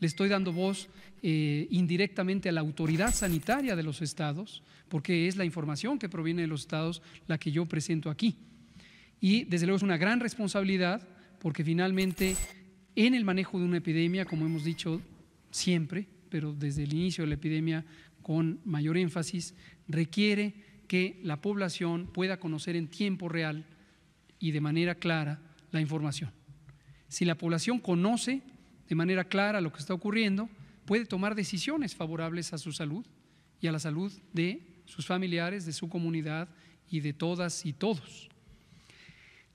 le estoy dando voz eh, indirectamente a la autoridad sanitaria de los estados, porque es la información que proviene de los estados la que yo presento aquí. Y desde luego es una gran responsabilidad, porque finalmente en el manejo de una epidemia, como hemos dicho siempre, pero desde el inicio de la epidemia con mayor énfasis, requiere que la población pueda conocer en tiempo real y de manera clara la información. Si la población conoce, de manera clara lo que está ocurriendo, puede tomar decisiones favorables a su salud y a la salud de sus familiares, de su comunidad y de todas y todos.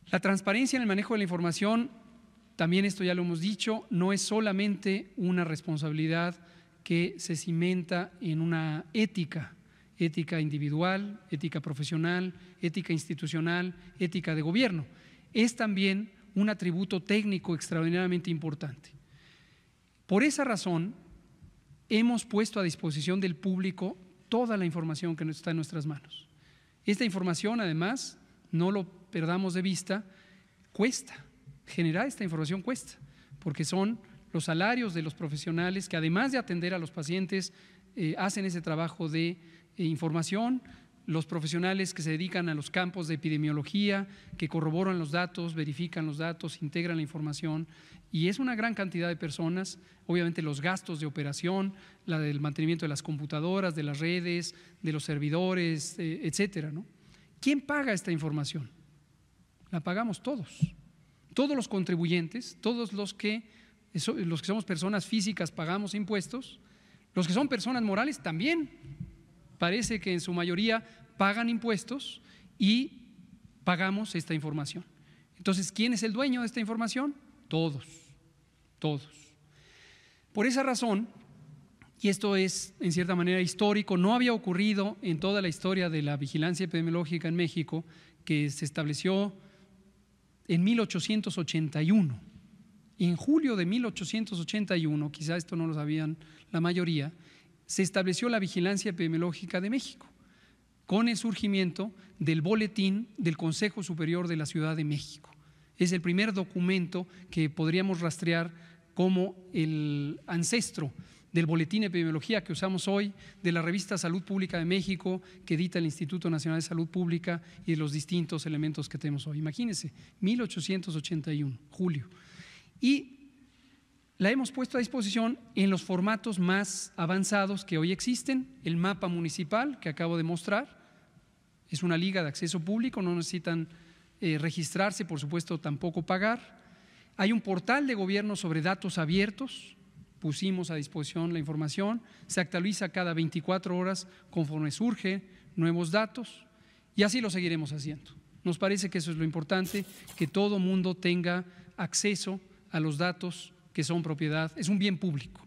La transparencia en el manejo de la información, también esto ya lo hemos dicho, no es solamente una responsabilidad que se cimenta en una ética, ética individual, ética profesional, ética institucional, ética de gobierno. Es también un atributo técnico extraordinariamente importante. Por esa razón, hemos puesto a disposición del público toda la información que está en nuestras manos. Esta información, además, no lo perdamos de vista, cuesta. Generar esta información cuesta, porque son los salarios de los profesionales que, además de atender a los pacientes, eh, hacen ese trabajo de eh, información, los profesionales que se dedican a los campos de epidemiología, que corroboran los datos, verifican los datos, integran la información, y es una gran cantidad de personas, obviamente los gastos de operación, la del mantenimiento de las computadoras, de las redes, de los servidores, eh, etcétera. ¿Quién paga esta información? La pagamos todos, todos los contribuyentes, todos los que, los que somos personas físicas pagamos impuestos, los que son personas morales también parece que en su mayoría pagan impuestos y pagamos esta información. Entonces, ¿quién es el dueño de esta información? Todos, todos. Por esa razón, y esto es en cierta manera histórico, no había ocurrido en toda la historia de la vigilancia epidemiológica en México, que se estableció en 1881. En julio de 1881, quizá esto no lo sabían la mayoría, se estableció la vigilancia epidemiológica de México con el surgimiento del boletín del Consejo Superior de la Ciudad de México. Es el primer documento que podríamos rastrear como el ancestro del boletín de epidemiología que usamos hoy, de la revista Salud Pública de México que edita el Instituto Nacional de Salud Pública y de los distintos elementos que tenemos hoy. Imagínense, 1881, julio. Y la hemos puesto a disposición en los formatos más avanzados que hoy existen. El mapa municipal que acabo de mostrar es una liga de acceso público, no necesitan eh, registrarse, por supuesto tampoco pagar. Hay un portal de gobierno sobre datos abiertos, pusimos a disposición la información, se actualiza cada 24 horas conforme surge nuevos datos y así lo seguiremos haciendo. Nos parece que eso es lo importante, que todo mundo tenga acceso a los datos que son propiedad, es un bien público.